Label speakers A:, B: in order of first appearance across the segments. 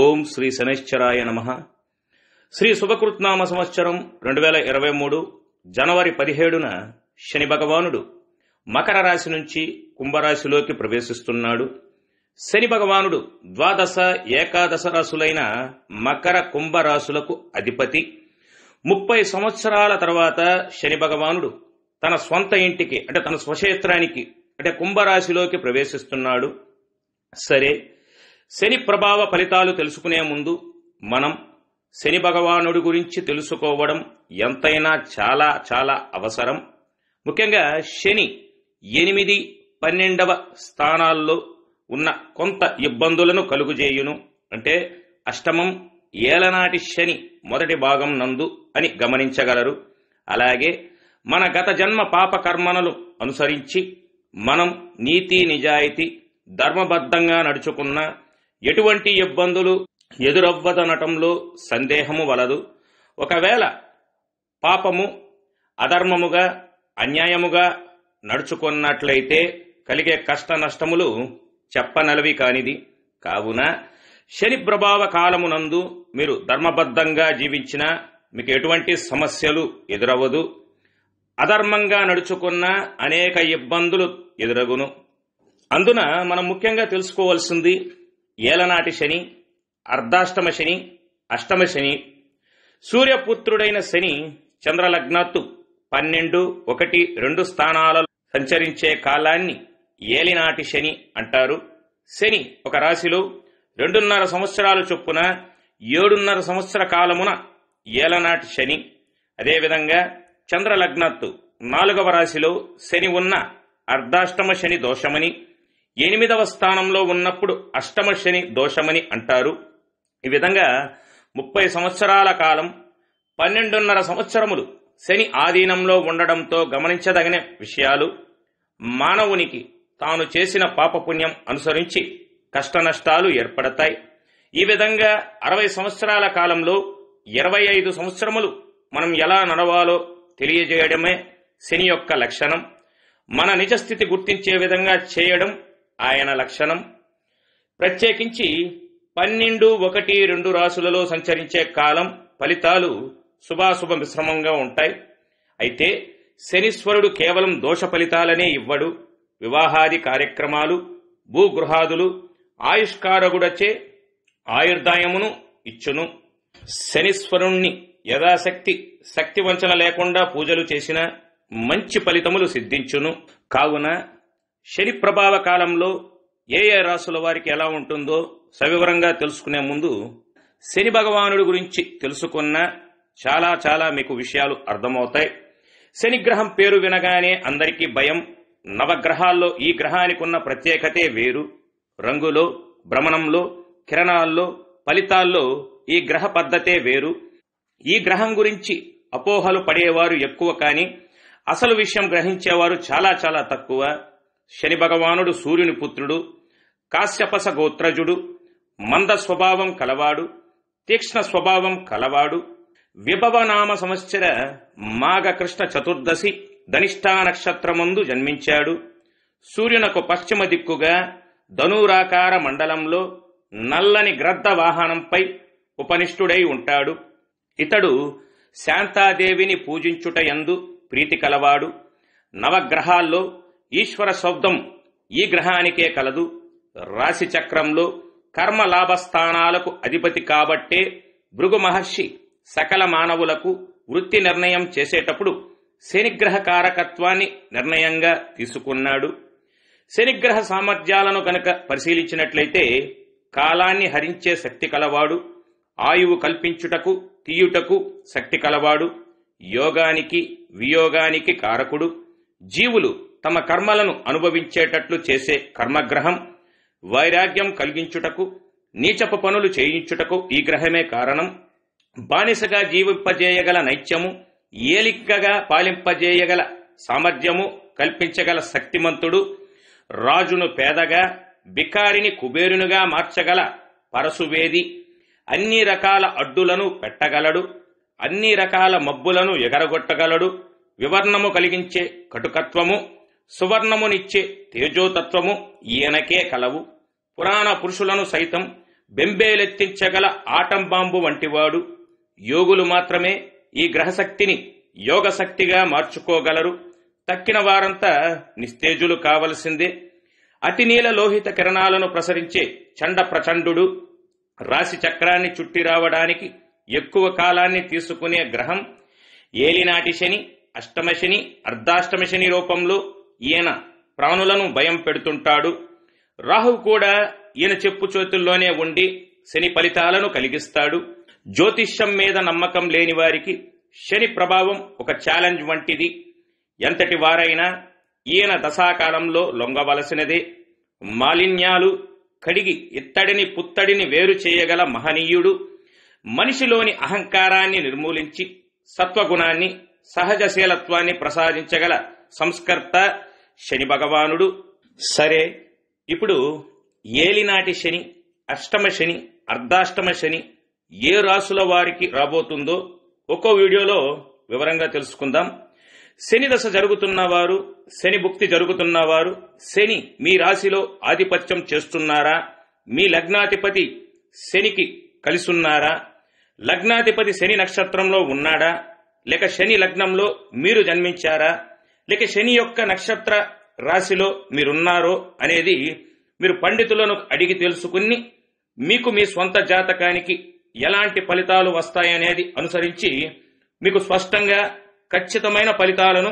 A: ఓం శ్రీ శనైశ్చరాయ నమ శ్రీ శుభకృత్నామ సంవత్సరం రెండు వేల ఇరవై మూడు జనవరి పదిహేడున శని భగవానుడు మకర రాశి నుంచి కుంభరాశిలోకి ప్రవేశిస్తున్నాడు శని భగవానుడు ద్వాదశ ఏకాదశ రాశులైన మకర కుంభరాశులకు అధిపతి ముప్పై సంవత్సరాల తర్వాత శని భగవానుడు తన స్వంత ఇంటికి అంటే తన స్వక్షేత్రానికి అంటే కుంభరాశిలోకి ప్రవేశిస్తున్నాడు సరే శని ప్రభావ ఫలితాలు తెలుసుకునే ముందు మనం శని భగవానుడి గురించి తెలుసుకోవడం ఎంతైనా చాలా చాలా అవసరం ముఖ్యంగా శని ఎనిమిది పన్నెండవ స్థానాల్లో ఉన్న కొంత ఇబ్బందులను కలుగుజేయును అంటే అష్టమం ఏలనాటి శని మొదటి భాగం నందు అని గమనించగలరు అలాగే మన గత జన్మ పాపకర్మలను అనుసరించి మనం నీతి నిజాయితీ ధర్మబద్ధంగా నడుచుకున్న ఎటువంటి ఇబ్బందులు ఎదురవ్వదనటంలో సందేహము వలదు ఒకవేళ పాపము అధర్మముగా అన్యాయముగా నడుచుకున్నట్లయితే కలిగే కష్ట నష్టములు చెప్పనలవి కానిది కావున శని ప్రభావ కాలమునందు మీరు ధర్మబద్ధంగా జీవించిన మీకు ఎటువంటి సమస్యలు ఎదురవ్వదు అధర్మంగా నడుచుకున్న అనేక ఇబ్బందులు ఎదురగును అందున మనం ముఖ్యంగా తెలుసుకోవాల్సింది ఏలనాటి శని అర్ధాష్టమ శని అష్టమ శని సూర్యపుత్రుడైన శని చంద్రలగ్నత్తు పన్నెండు ఒకటి రెండు స్థానాలలో సంచరించే కాలాన్ని ఏలినాటి శని అంటారు శని ఒక రాశిలో రెండున్నర సంవత్సరాలు చొప్పున ఏడున్నర సంవత్సర కాలమున ఏలనాటి శని అదేవిధంగా చంద్రలగ్నత్తు నాలుగవ రాశిలో శని ఉన్న అర్ధాష్టమ శని దోషమని ఎనిమిదవ స్థానంలో ఉన్నప్పుడు అష్టమ శని దోషమని అంటారు ఈ విధంగా ముప్పై సంవత్సరాల కాలం పన్నెండున్నర సంవత్సరములు శని ఆధీనంలో ఉండడంతో గమనించదగిన విషయాలు మానవునికి తాను చేసిన పాపపుణ్యం అనుసరించి కష్టనష్టాలు ఏర్పడతాయి ఈ విధంగా అరవై సంవత్సరాల కాలంలో ఇరవై ఐదు సంవత్సరములు మనం ఎలా నడవాలో తెలియజేయడమే శని యొక్క లక్షణం మన నిజస్థితి గుర్తించే విధంగా చేయడం ఆయన లక్షణం ప్రత్యేకించి పన్నెండు ఒకటి రెండు రాసులలో సంచరించే కాలం ఫలితాలు శుభాశుభ మిశ్రమంగా ఉంటాయి అయితే శనిశ్వరుడు కేవలం దోష ఫలితాలనే ఇవ్వడు వివాహాది కార్యక్రమాలు భూగృహాదులు ఆయుష్కారకుడచే ఆయుర్దాయమును ఇచ్చును శనిశ్వరుణ్ణి యథాశక్తి శక్తి వంచన లేకుండా పూజలు చేసిన మంచి ఫలితములు సిద్ధించును కావున శని ప్రభావ కాలంలో ఏ ఏ రాసుల వారికి ఎలా ఉంటుందో సవివరంగా తెలుసుకునే ముందు శని భగవానుడి గురించి తెలుసుకున్న చాలా చాలా మీకు విషయాలు అర్థమవుతాయి శనిగ్రహం పేరు వినగానే అందరికీ భయం నవగ్రహాల్లో ఈ గ్రహానికి ఉన్న ప్రత్యేకతే వేరు రంగులో భ్రమణంలో కిరణాల్లో ఫలితాల్లో ఈ గ్రహ పద్ధతే వేరు ఈ గ్రహం గురించి అపోహలు పడేవారు ఎక్కువ కానీ అసలు విషయం గ్రహించేవారు చాలా చాలా తక్కువ శని భగవానుడు సూర్యుని పుత్రుడు కాశ్యపస గోత్రజుడు మంద స్వభావం కలవాడు తీక్ష్ణ స్వభావం కలవాడు విభవనామ సంవత్సర మాఘకృష్ణ చతుర్దశి ధనిష్టా నక్షత్రమందు జన్మించాడు సూర్యునకు పశ్చిమ దిక్కుగా ధనురాకార మండలంలో నల్లని గ్రద్ద వాహనంపై ఉపనిష్ఠుడై ఉంటాడు ఇతడు శాంతాదేవిని పూజించుటయందు ప్రీతి కలవాడు నవగ్రహాల్లో ఈశ్వర శబ్దం ఈ గ్రహానికే కలదు రాశి చక్రంలో కర్మ లాభస్థానాలకు అధిపతి కాబట్టే భృగు మహర్షి సకల మానవులకు వృత్తి నిర్ణయం చేసేటప్పుడు శనిగ్రహ కారకత్వాన్ని నిర్ణయంగా తీసుకున్నాడు శనిగ్రహ సామర్థ్యాలను గనక పరిశీలించినట్లయితే కాలాన్ని హరించే శక్తి కలవాడు ఆయువు కల్పించుటకు తీయుటకు శక్తి కలవాడు యోగానికి వియోగానికి కారకుడు జీవులు తమ కర్మలను అనుభవించేటట్లు చేసే కర్మగ్రహం వైరాగ్యం కలిగించుటకు నీచపు పనులు చేయించుటకు ఈ గ్రహమే కారణం బానిసగా జీవింపజేయగల నైత్యము ఏలికగా పాలింపజేయగల సామర్థ్యము కల్పించగల శక్తిమంతుడు రాజును పేదగా బికారిని కుబేరునుగా మార్చగల పరసువేది అన్ని రకాల అడ్డులను పెట్టగలడు అన్ని రకాల మబ్బులను ఎగరగొట్టగలడు వివర్ణము కలిగించే కటుకత్వము సువర్ణమునిచ్చే తేజోతత్వము ఈయనకే కలవు పురాణ పురుషులను సైతం బెంబేలెత్తించగల ఆటంబాంబు వంటివాడు యోగులు మాత్రమే ఈ గ్రహశక్తిని యోగశక్తిగా మార్చుకోగలరు తక్కిన వారంతా నిస్తేజులు కావలసిందే అతినీల లోహిత కిరణాలను ప్రసరించే చండ ప్రచండు రాశి చక్రాన్ని చుట్టి రావడానికి ఎక్కువ కాలాన్ని తీసుకునే గ్రహం ఏలినాటి శని అష్టమ శని అర్ధాష్టమ శని రూపంలో ఈయన ప్రాణులను భయం పెడుతుంటాడు రాహువు కూడా ఈయన చెప్పు చేతుల్లోనే ఉండి శని ఫలితాలను కలిగిస్తాడు జ్యోతిష్యం మీద నమ్మకం లేని వారికి శని ప్రభావం ఒక ఛాలెంజ్ వంటిది ఎంతటి వారైనా ఈయన దశాకాలంలో లొంగవలసినదే మాలిన్యాలు కడిగి ఇత్తడిని పుత్తడిని వేరు చేయగల మహనీయుడు మనిషిలోని అహంకారాన్ని నిర్మూలించి సత్వగుణాన్ని సహజశీలత్వాన్ని ప్రసాదించగల సంస్కర్త శని భగవానుడు సరే ఇప్పుడు ఏలినాటి శని అష్టమ శని అర్ధాష్టమ శని ఏ రాసుల వారికి రాబోతుందో ఒక్కో వీడియోలో వివరంగా తెలుసుకుందాం శని దశ జరుగుతున్నవారు శని భుక్తి జరుగుతున్నవారు శని మీ రాశిలో ఆధిపత్యం చేస్తున్నారా మీ లగ్నాధిపతి శనికి కలిసున్నారా లగ్నాధిపతి శని నక్షత్రంలో ఉన్నాడా లేక శని లగ్నంలో మీరు జన్మించారా లేక శని యొక్క నక్షత్ర రాశిలో మీరున్నారో అనేది మీరు పండితులను అడిగి తెలుసుకుని మీకు మీ స్వంత జాతకానికి ఎలాంటి ఫలితాలు వస్తాయనేది అనుసరించి మీకు స్పష్టంగా ఖచ్చితమైన ఫలితాలను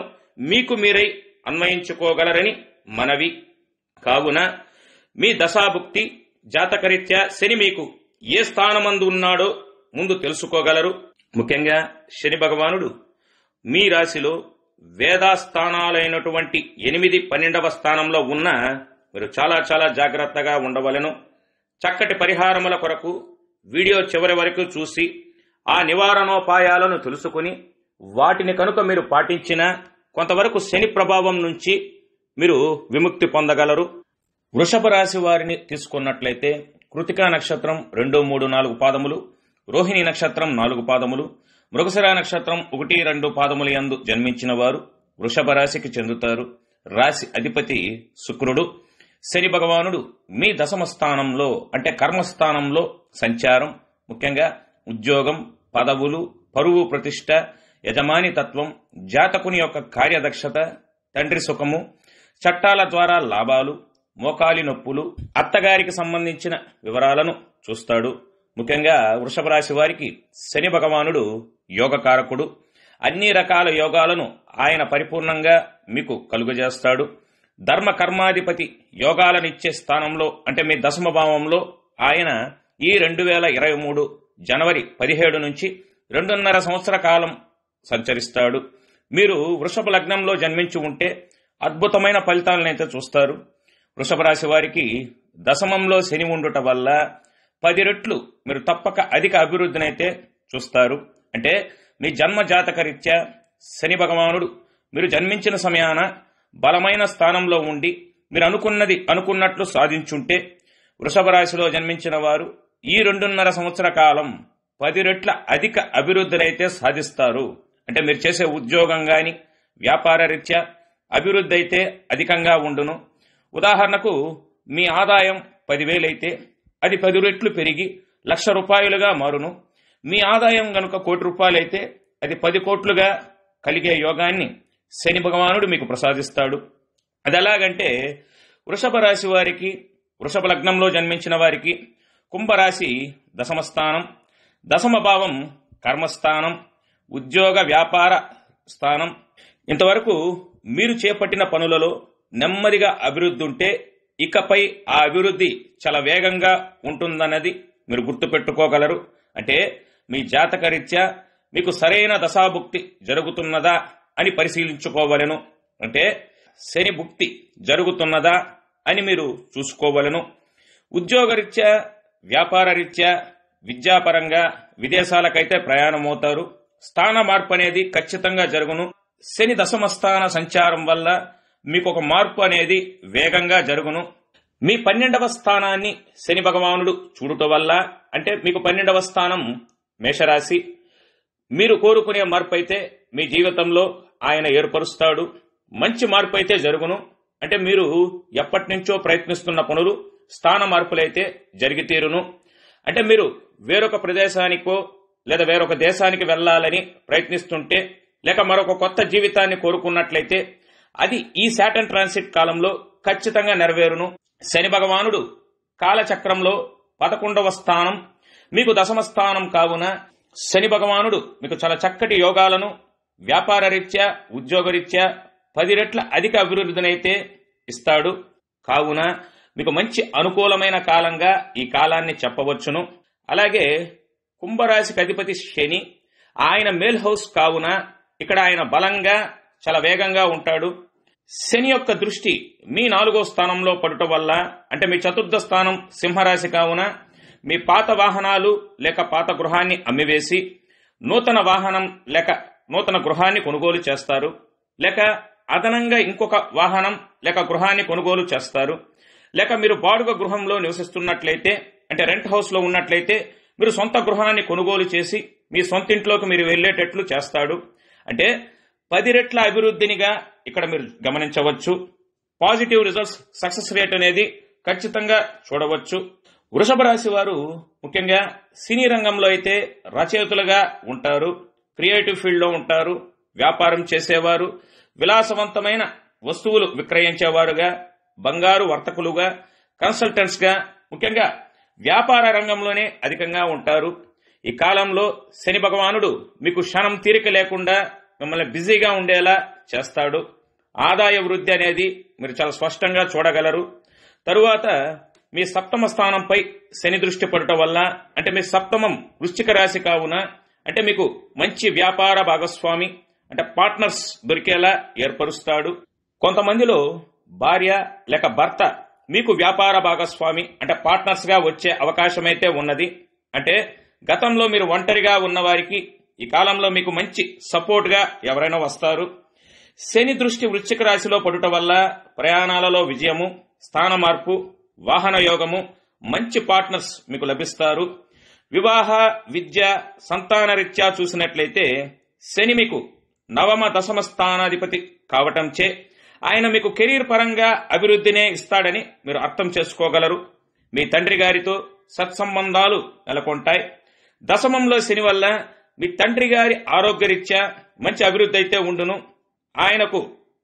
A: మీకు మీరై అన్వయించుకోగలరని మనవి కావున మీ దశాభుక్తి జాతకరీత్యా శని మీకు ఏ స్థానమందు ఉన్నాడో ముందు తెలుసుకోగలరు ముఖ్యంగా శని భగవానుడు మీ రాశిలో వేదాస్థానాలైనటువంటి ఎనిమిది పన్నెండవ స్థానంలో ఉన్న మీరు చాలా చాలా జాగ్రత్తగా ఉండవలను చక్కటి పరిహారముల కొరకు వీడియో చివరి వరకు చూసి ఆ నివారణోపాయాలను తెలుసుకుని వాటిని కనుక మీరు పాటించిన కొంతవరకు శని ప్రభావం నుంచి మీరు విముక్తి పొందగలరు వృషభ రాశి వారిని తీసుకున్నట్లయితే కృతికా నక్షత్రం రెండు మూడు నాలుగు పాదములు రోహిణి నక్షత్రం నాలుగు పాదములు మృగశిరా నక్షత్రం ఒకటి రెండు పాదముల యందు జన్మించిన వారు వృషభ రాశికి చెందుతారు రాశి అధిపతి శుక్రుడు శని భగవానుడు మీ దశమ స్థానంలో అంటే కర్మస్థానంలో సంచారం ముఖ్యంగా ఉద్యోగం పదవులు పరువు ప్రతిష్ట యజమాని తత్వం జాతకుని యొక్క కార్యదక్షత తండ్రి సుఖము చట్టాల ద్వారా లాభాలు మోకాలి నొప్పులు అత్తగారికి సంబంధించిన వివరాలను చూస్తాడు ముఖ్యంగా వృషభ రాశి వారికి శని భగవానుడు యోగకారకుడు అన్ని రకాల యోగాలను ఆయన పరిపూర్ణంగా మీకు కలుగజేస్తాడు ధర్మ కర్మాధిపతి యోగాలనిచ్చే స్థానంలో అంటే మీ దశమ భావంలో ఆయన ఈ రెండు వేల ఇరవై మూడు జనవరి పదిహేడు నుంచి రెండున్నర సంవత్సర కాలం సంచరిస్తాడు మీరు వృషభ లగ్నంలో జన్మించి ఉంటే అద్భుతమైన ఫలితాలనైతే చూస్తారు వృషభ రాశి వారికి దశమంలో శని ఉండుట వల్ల పది రెట్లు మీరు తప్పక అధిక అభివృద్ధిని అయితే చూస్తారు అంటే మీ జన్మ జాతకరీత్యా శని భగవానుడు మీరు జన్మించిన సమయాన బలమైన స్థానంలో ఉండి మీరు అనుకున్నది అనుకున్నట్లు సాధించుంటే వృషభ రాశిలో జన్మించిన వారు ఈ రెండున్నర సంవత్సర కాలం పది రెట్ల అధిక అభివృద్ధినైతే సాధిస్తారు అంటే మీరు చేసే ఉద్యోగం కానీ వ్యాపార రీత్యా అభివృద్ధి అయితే అధికంగా ఉండును ఉదాహరణకు మీ ఆదాయం పదివేలైతే అది పది రెట్లు పెరిగి లక్ష రూపాయలుగా మారును మీ ఆదాయం గనుక కోటి రూపాయలైతే అది పది కోట్లుగా కలిగే యోగాన్ని శని భగవానుడు మీకు ప్రసాదిస్తాడు అది ఎలాగంటే వృషభ రాశి వారికి వృషభ లగ్నంలో జన్మించిన వారికి కుంభరాశి దశమస్థానం దశమ కర్మస్థానం ఉద్యోగ వ్యాపార స్థానం ఇంతవరకు మీరు చేపట్టిన పనులలో నెమ్మదిగా అభివృద్ధి ఉంటే ఇకపై ఆ అభివృద్ధి చాలా వేగంగా ఉంటుందన్నది మీరు గుర్తుపెట్టుకోగలరు అంటే మీ జాతకరీత్యా మీకు సరైన దశాభుక్తి జరుగుతున్నదా అని పరిశీలించుకోవలను అంటే శని భుక్తి జరుగుతున్నదా అని మీరు చూసుకోవలను ఉద్యోగరీత్యా వ్యాపార రీత్యా విద్యాపరంగా విదేశాలకైతే ప్రయాణమవుతారు స్థాన మార్పు అనేది ఖచ్చితంగా జరుగును శని దశమస్థాన సంచారం వల్ల మీకు ఒక మార్పు అనేది వేగంగా జరుగును మీ పన్నెండవ స్థానాన్ని శని భగవానుడు చూడటం వల్ల అంటే మీకు పన్నెండవ స్థానం మేషరాశి మీరు కోరుకునే మార్పు అయితే మీ జీవితంలో ఆయన ఏర్పరుస్తాడు మంచి మార్పు అయితే జరుగును అంటే మీరు ఎప్పటి నుంచో ప్రయత్నిస్తున్న పనులు స్థాన మార్పులైతే జరిగి తీరును అంటే మీరు వేరొక ప్రదేశానికో లేదా వేరొక దేశానికి వెళ్ళాలని ప్రయత్నిస్తుంటే లేక మరొక కొత్త జీవితాన్ని కోరుకున్నట్లయితే అది ఈ శాటన్ ట్రాన్సిట్ కాలంలో ఖచ్చితంగా నెరవేరును శని భగవానుడు కాలచక్రంలో పదకొండవ స్థానం మీకు దశమ స్థానం కావున శని భగవానుడు మీకు చాలా చక్కటి యోగాలను వ్యాపార రీత్యా ఉద్యోగరీత్యా పది రెట్ల అధిక అభివృద్ధినైతే ఇస్తాడు కావున మీకు మంచి అనుకూలమైన కాలంగా ఈ కాలాన్ని చెప్పవచ్చును అలాగే కుంభరాశికి అధిపతి శని ఆయన మేల్ హౌస్ కావున ఇక్కడ ఆయన బలంగా చాలా వేగంగా ఉంటాడు శని యొక్క దృష్టి మీ నాలుగో స్థానంలో పడటం వల్ల అంటే మీ చతుర్థ స్థానం సింహరాశి కావున మీ పాత వాహనాలు లేక పాత గృహాన్ని అమ్మివేసి నూతన వాహనం లేక నూతన గృహాన్ని కొనుగోలు చేస్తారు లేక అదనంగా ఇంకొక వాహనం లేక గృహాన్ని కొనుగోలు చేస్తారు లేక మీరు బాడుగ గృహంలో నివసిస్తున్నట్లయితే అంటే రెంట్ హౌస్లో ఉన్నట్లయితే మీరు సొంత గృహాన్ని కొనుగోలు చేసి మీ సొంత ఇంట్లోకి మీరు వెళ్ళేటట్లు చేస్తాడు అంటే పది రెట్ల అభివృద్ధినిగా ఇక్కడ మీరు గమనించవచ్చు పాజిటివ్ రిజల్ట్స్ సక్సెస్ రేట్ అనేది ఖచ్చితంగా చూడవచ్చు వృషభ రాశి వారు ముఖ్యంగా సినీ రంగంలో అయితే రచయితలుగా ఉంటారు క్రియేటివ్ ఫీల్డ్లో ఉంటారు వ్యాపారం చేసేవారు విలాసవంతమైన వస్తువులు విక్రయించేవారుగా బంగారు వర్తకులుగా కన్సల్టెంట్స్గా ముఖ్యంగా వ్యాపార రంగంలోనే అధికంగా ఉంటారు ఈ కాలంలో శని భగవానుడు మీకు క్షణం తీరిక లేకుండా మిమ్మల్ని బిజీగా ఉండేలా చేస్తాడు ఆదాయ వృద్ధి అనేది మీరు చాలా స్పష్టంగా చూడగలరు తరువాత మీ సప్తమ స్థానంపై శని దృష్టి పడటం వల్ల అంటే మీ సప్తమం వృశ్చిక రాశి కావున అంటే మీకు మంచి వ్యాపార భాగస్వామి అంటే పార్ట్నర్స్ దొరికేలా ఏర్పరుస్తాడు కొంతమందిలో భార్య లేక భర్త మీకు వ్యాపార భాగస్వామి అంటే పార్ట్నర్స్గా వచ్చే అవకాశమైతే ఉన్నది అంటే గతంలో మీరు ఒంటరిగా ఉన్నవారికి ఈ కాలంలో మీకు మంచి సపోర్ట్గా ఎవరైనా వస్తారు శని దృష్టి వృశ్చిక రాశిలో పడుట వల్ల ప్రయాణాలలో విజయము స్థాన మార్పు వాహన యోగము మంచి పార్ట్నర్స్ మీకు లభిస్తారు వివాహ విద్య సంతాన రీత్యా చూసినట్లయితే శని మీకు నవమ దశమ స్థానాధిపతి కావటంచే ఆయన మీకు కెరీర్ పరంగా అభివృద్ధినే ఇస్తాడని మీరు అర్థం చేసుకోగలరు మీ తండ్రి గారితో సత్సంబంధాలు నెలకొంటాయి దశమంలో శని వల్ల మీ తండ్రి గారి ఆరోగ్యరీత్యా మంచి అభివృద్ధి అయితే ఉండును ఆయనకు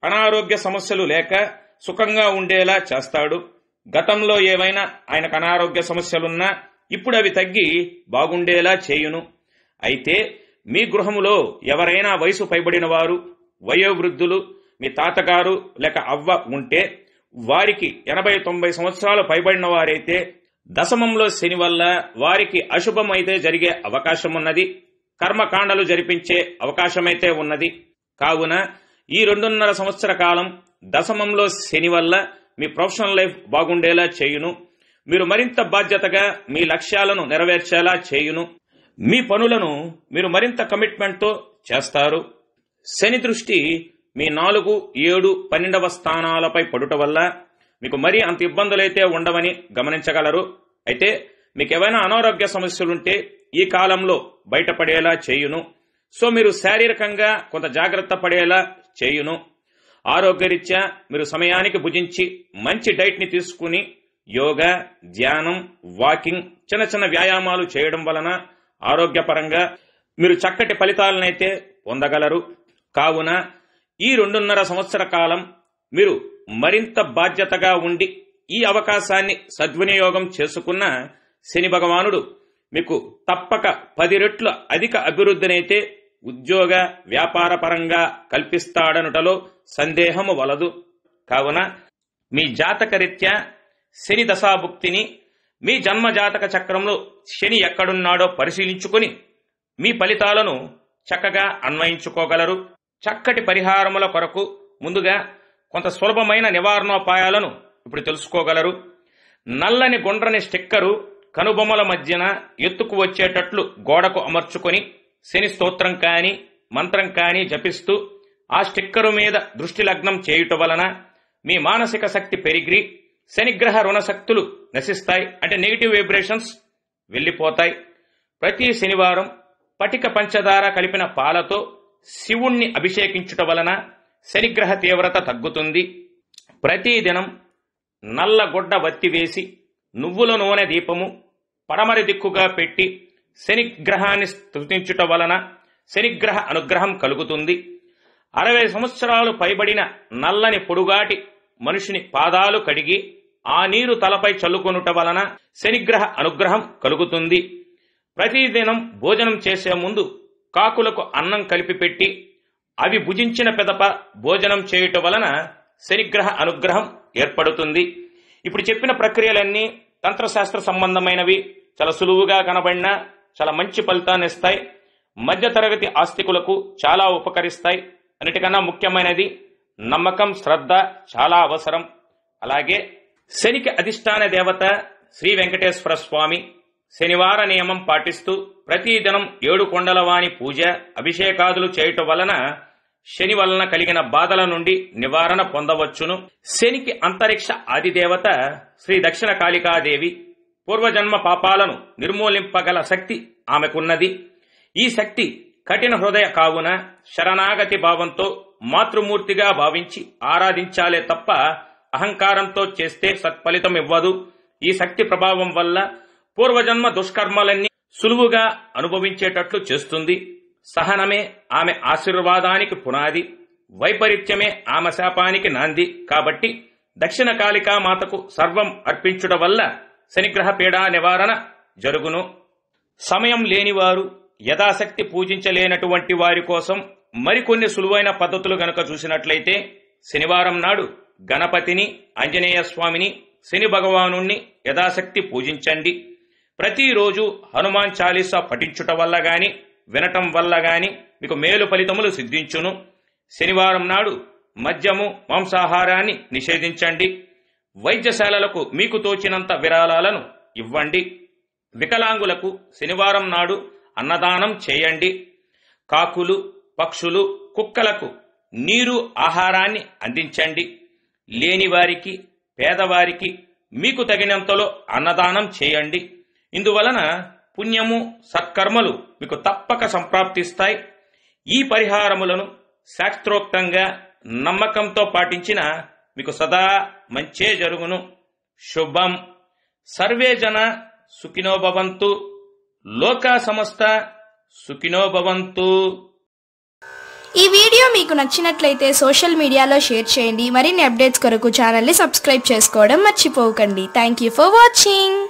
A: అనారోగ్య సమస్యలు లేక సుఖంగా ఉండేలా చేస్తాడు గతంలో ఏవైనా ఆయనకు అనారోగ్య సమస్యలున్నా ఇప్పుడు అవి తగ్గి బాగుండేలా చేయును అయితే మీ గృహములో ఎవరైనా వయసు పైబడిన వారు వయోవృద్ధులు మీ తాతగారు లేక అవ్వ ఉంటే వారికి ఎనభై తొంభై సంవత్సరాలు పైబడిన వారైతే దశమంలో శని వల్ల వారికి అశుభమైతే జరిగే అవకాశం ఉన్నది కర్మకాండలు జరిపించే అవకాశమైతే ఉన్నది కావున ఈ రెండున్నర సంవత్సర కాలం దశమంలో శని వల్ల మీ ప్రొఫెషనల్ లైఫ్ బాగుండేలా చేయును మీరు మరింత బాధ్యతగా మీ లక్ష్యాలను నెరవేర్చేలా చేయును మీ పనులను మీరు మరింత కమిట్మెంట్తో చేస్తారు శని దృష్టి మీ నాలుగు ఏడు పన్నెండవ స్థానాలపై పడుట వల్ల మీకు మరీ అంత ఇబ్బందులైతే ఉండవని గమనించగలరు అయితే మీకు ఏవైనా అనారోగ్య సమస్యలుంటే ఈ కాలంలో బయటపడేలా చేయును సో మీరు శారీరకంగా కొంత జాగ్రత్త పడేలా చేయును ఆరోగ్యరీత్యా మీరు సమయానికి భుజించి మంచి డైట్ని తీసుకుని యోగా ధ్యానం వాకింగ్ చిన్న చిన్న వ్యాయామాలు చేయడం వలన ఆరోగ్యపరంగా మీరు చక్కటి ఫలితాలనైతే పొందగలరు కావున ఈ రెండున్నర సంవత్సర కాలం మీరు మరింత బాధ్యతగా ఉండి ఈ అవకాశాన్ని సద్వినియోగం చేసుకున్న శని భగవానుడు మీకు తప్పక పది రెట్లు అధిక అభివృద్ధినైతే ఉద్యోగ వ్యాపార పరంగా కల్పిస్తాడనుటలో సందేహము వలదు కావున మీ జాతకరీత్యా శని దశాభుక్తిని మీ జన్మ జాతక చక్రంలో శని ఎక్కడున్నాడో పరిశీలించుకుని మీ ఫలితాలను చక్కగా అన్వయించుకోగలరు చక్కటి పరిహారముల కొరకు ముందుగా కొంత సులభమైన నివారణోపాయాలను ఇప్పుడు తెలుసుకోగలరు నల్లని గుండ్రని స్టిక్కరు కనుబొమ్మల మధ్యన ఎత్తుకు వచ్చేటట్లు గోడకు అమర్చుకొని శని స్తోత్రం కాని మంత్రం కాని జపిస్తూ ఆ స్టిక్కరు మీద దృష్టి లగ్నం చేయుట వలన మీ మానసిక శక్తి పెరిగి శనిగ్రహ రుణశక్తులు నశిస్తాయి అంటే నెగిటివ్ వైబ్రేషన్స్ వెళ్ళిపోతాయి ప్రతి శనివారం పటిక పంచదార కలిపిన పాలతో శివుణ్ణి అభిషేకించుట వలన శనిగ్రహ తీవ్రత తగ్గుతుంది ప్రతిదినం నల్లగొడ్డ వత్తివేసి నువ్వుల నూనె దీపము పడమరి దిక్కుగా పెట్టి శనిగ్రహాన్ని స్థుతించుట వలన శనిగ్రహ అనుగ్రహం కలుగుతుంది అరవై సంవత్సరాలు పైబడిన నల్లని పొడుగాటి మనిషిని పాదాలు కడిగి ఆ నీరు తలపై చల్లుకొనుట వలన శనిగ్రహ అనుగ్రహం కలుగుతుంది ప్రతిదినం భోజనం చేసే ముందు కాకులకు అన్నం కలిపి పెట్టి అవి భుజించిన పెదప భోజనం చేయుట వలన శనిగ్రహ అనుగ్రహం ఏర్పడుతుంది ఇప్పుడు చెప్పిన ప్రక్రియలన్నీ తంత్రశాస్త్ర సంబంధమైనవి చాలా సులువుగా కనబడినా చాలా మంచి ఫలితాన్ని ఇస్తాయి మధ్యతరగతి ఆస్తికులకు చాలా ఉపకరిస్తాయి అన్నిటికన్నా ముఖ్యమైనది నమ్మకం శ్రద్ధ చాలా అవసరం అలాగే శనికి అధిష్టాన దేవత శ్రీ వెంకటేశ్వర స్వామి శనివార నియమం పాటిస్తూ ప్రతిదినం ఏడు వాణి పూజ అభిషేకాదులు చేయటం వలన శని వలన కలిగిన బాధల నుండి నివారణ పొందవచ్చును శనికి అంతరిక్ష ఆదిదేవత శ్రీ దక్షిణ కాళికాదేవి పూర్వజన్మ పాపాలను నిర్మూలింపగల శక్తి ఆమెకున్నది ఈ శక్తి కఠిన హృదయ కావున శరణాగతి భావంతో మాతృమూర్తిగా భావించి ఆరాధించాలే తప్ప అహంకారంతో చేస్తే సత్ఫలితం ఇవ్వదు ఈ శక్తి ప్రభావం వల్ల పూర్వజన్మ దుష్కర్మలన్నీ సులువుగా అనుభవించేటట్లు చేస్తుంది సహనమే ఆమె ఆశీర్వాదానికి పునాది వైపరీత్యమే ఆమె శాపానికి నాంది కాబట్టి దక్షిణ కాళికామాతకు సర్వం అర్పించుట వల్ల శనిగ్రహ పీడా నివారణ జరుగును సమయం లేనివారు యథాశక్తి పూజించలేనటువంటి వారి కోసం మరికొన్ని సులువైన పద్ధతులు గనక చూసినట్లయితే శనివారం నాడు గణపతిని ఆంజనేయ స్వామిని శని భగవాను యథాశక్తి పూజించండి ప్రతిరోజు హనుమాన్ చాలీసా పఠించుట వల్ల గాని వినటం వల్ల గాని మీకు మేలు ఫలితములు సిద్ధించును శనివారం నాడు మద్యము మాంసాహారాన్ని నిషేధించండి వైద్యశాలలకు మీకు తోచినంత విరాళాలను ఇవ్వండి వికలాంగులకు శనివారం నాడు అన్నదానం చేయండి కాకులు పక్షులు కుక్కలకు నీరు ఆహారాన్ని అందించండి లేనివారికి పేదవారికి మీకు తగినంతలో అన్నదానం చేయండి ఇందువలన పుణ్యము సత్కర్మలు మీకు తప్పక సంప్రాప్తిస్తాయి ఈ పరిహారములను శాస్త్రోక్తంగా నమ్మకంతో పాటించిన మీకు సదా మంచే జరుగును శుభం సర్వే జన సుఖినోభవంతు లోకా సమస్త సుఖినోభవంతు ఈ వీడియో మీకు నచ్చినట్లయితే సోషల్ మీడియాలో షేర్ చేయండి మరిన్ని అప్డేట్స్ కొరకు ఛానల్ని సబ్స్క్రైబ్ చేసుకోవడం మర్చిపోకండి థ్యాంక్ యూ ఫర్ వాచింగ్